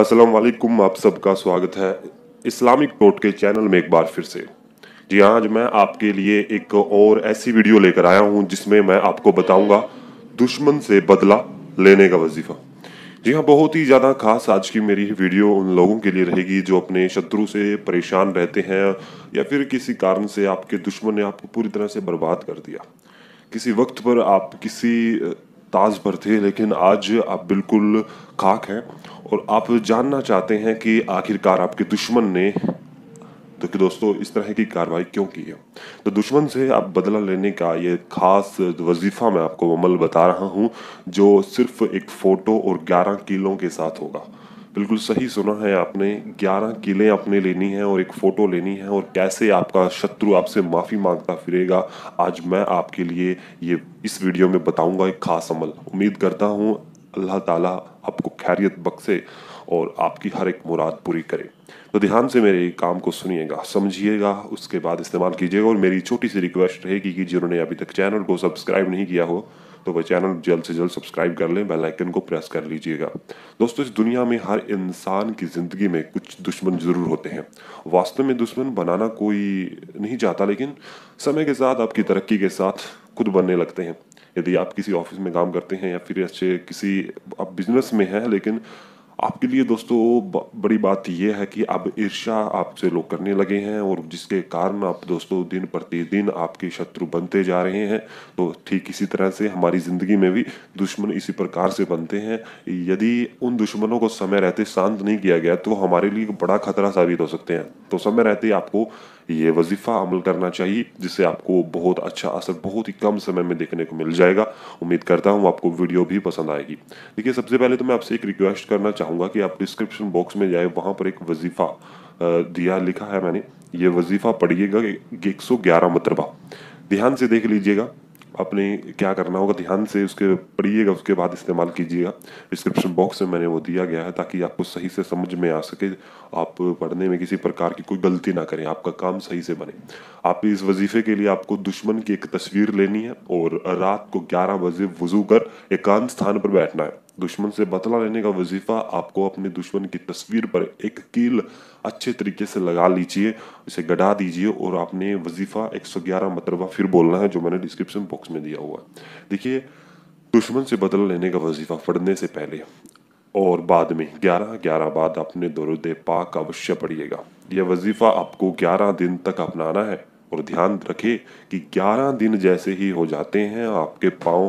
अस्सलाम वालेकुम आप सबका स्वागत है इस्लामिक टोट के चैनल में एक बार फिर से जी हाँ आज मैं आपके लिए एक और ऐसी वीडियो लेकर आया हूँ जिसमें मैं आपको बताऊंगा दुश्मन से बदला लेने का वजीफ़ा जी हाँ बहुत ही ज़्यादा खास आज की मेरी वीडियो उन लोगों के लिए रहेगी जो अपने शत्रु से परेशान रहते हैं या फिर किसी कारण से आपके दुश्मन ने आपको पूरी तरह से बर्बाद कर दिया किसी वक्त पर आप किसी ताज पर थे लेकिन आज आप बिल्कुल खाक हैं और आप जानना चाहते हैं कि आखिरकार आपके दुश्मन ने तो कि दोस्तों इस तरह की कार्रवाई क्यों की है तो दुश्मन से आप बदला लेने का ये खास वजीफा मैं आपको अमल बता रहा हूँ जो सिर्फ एक फ़ोटो और 11 किलो के साथ होगा बिल्कुल सही सुना है आपने ग्यारह किले आपने लेनी है और एक फ़ोटो लेनी है और कैसे आपका शत्रु आपसे माफ़ी मांगता फिरेगा आज मैं आपके लिए ये इस वीडियो में बताऊंगा एक खास अमल उम्मीद करता हूँ अल्लाह ताला आपको खैरियत बख्शे और आपकी हर एक मुराद पूरी करे तो ध्यान से मेरे काम को सुनिएगा समझिएगा उसके बाद इस्तेमाल कीजिएगा और मेरी छोटी सी रिक्वेस्ट रहेगी कि जिन्होंने अभी तक चैनल को सब्सक्राइब नहीं किया हो तो वह चैनल जल्द से जल्द सब्सक्राइब कर लें बेल आइकन को प्रेस कर लीजिएगा दोस्तों इस दुनिया में हर इंसान की ज़िंदगी में कुछ दुश्मन ज़रूर होते हैं वास्तव में दुश्मन बनाना कोई नहीं चाहता लेकिन समय के साथ आपकी तरक्की के साथ खुद बनने लगते हैं यदि आप किसी ऑफिस में काम करते हैं या फिर अच्छे किसी आप बिजनेस में हैं लेकिन आपके लिए दोस्तों बड़ी बात यह है कि अब ईर्षा आपसे लोग करने लगे हैं और जिसके कारण आप दोस्तों दिन प्रतिदिन आपके शत्रु बनते जा रहे हैं तो ठीक इसी तरह से हमारी ज़िंदगी में भी दुश्मन इसी प्रकार से बनते हैं यदि उन दुश्मनों को समय रहते शांत नहीं किया गया तो हमारे लिए बड़ा खतरा साबित हो सकते हैं तो समय रहते आपको ये वजीफ़ा अमल करना चाहिए जिससे आपको बहुत अच्छा असर बहुत ही कम समय में देखने को मिल जाएगा उम्मीद करता हूँ आपको वीडियो भी पसंद आएगी देखिए सबसे पहले तो मैं आपसे एक रिक्वेस्ट करना चाहूँगा चाहूँगा कि आप डिस्क्रिप्शन बॉक्स में जाए वहाँ पर एक वजीफ़ा दिया लिखा है मैंने ये वजीफ़ा पढ़िएगा एक सौ ग्यारह मतरबा ध्यान से देख लीजिएगा आपने क्या करना होगा ध्यान से उसके पढ़िएगा उसके बाद इस्तेमाल कीजिएगा डिस्क्रिप्शन बॉक्स में मैंने वो दिया गया है ताकि आपको सही से समझ में आ सके आप पढ़ने में किसी प्रकार की कोई गलती ना करें आपका काम सही से बने आप इस वजीफे के लिए आपको दुश्मन की एक तस्वीर लेनी है और रात को ग्यारह बजे वजू कर एकांत स्थान पर बैठना है दुश्मन से बतला लेने का वजीफा आपको अपने दुश्मन की तस्वीर पर एक कील अच्छे तरीके से लगा लीजिए इसे गड़ा दीजिए और आपने वजीफा 111 मरतबा फिर बोलना है जो मैंने डिस्क्रिप्शन बॉक्स में दिया हुआ है देखिए दुश्मन से बदला लेने का वजीफा पढ़ने से पहले और बाद में ग्यारह ग्यारह बाद अपने दरुद पाक अवश्य पढ़िएगा यह वजीफा आपको ग्यारह दिन तक अपनाना है और ध्यान रखें कि 11 दिन जैसे ही हो जाते हैं आपके पाँव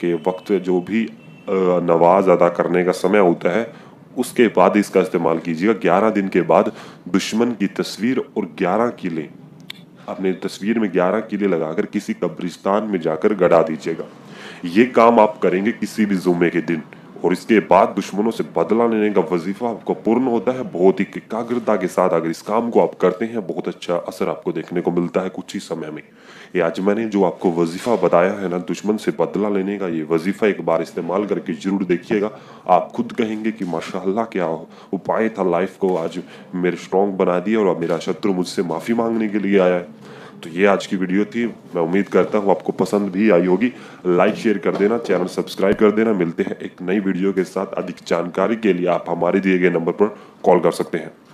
के वक्त जो भी नवाज अदा करने का समय होता है उसके बाद इसका इस्तेमाल कीजिएगा ग्यारह दिन के बाद दुश्मन की तस्वीर और ग्यारह किले अपने तस्वीर में ग्यारह किले लगाकर किसी कब्रिस्तान में जाकर गड़ा दीजिएगा ये काम आप करेंगे किसी भी जुमे के दिन और इसके बाद दुश्मनों से बदला लेने का वजीफा आपको पूर्ण होता है बहुत ही एकाग्रता के साथ अगर इस काम को आप करते हैं बहुत अच्छा असर आपको देखने को मिलता है कुछ ही समय में ये आज मैंने जो आपको वजीफा बताया है ना दुश्मन से बदला लेने का ये वजीफा एक बार इस्तेमाल करके जरूर देखिएगा आप खुद कहेंगे कि माशाला क्या उपाय था लाइफ को आज मेरे स्ट्रॉन्ग बना दिया और अब मेरा शत्रु मुझसे माफ़ी मांगने के लिए आया है तो ये आज की वीडियो थी मैं उम्मीद करता हूँ आपको पसंद भी आई होगी लाइक शेयर कर देना चैनल सब्सक्राइब कर देना मिलते हैं एक नई वीडियो के साथ अधिक जानकारी के लिए आप हमारे दिए गए नंबर पर कॉल कर सकते हैं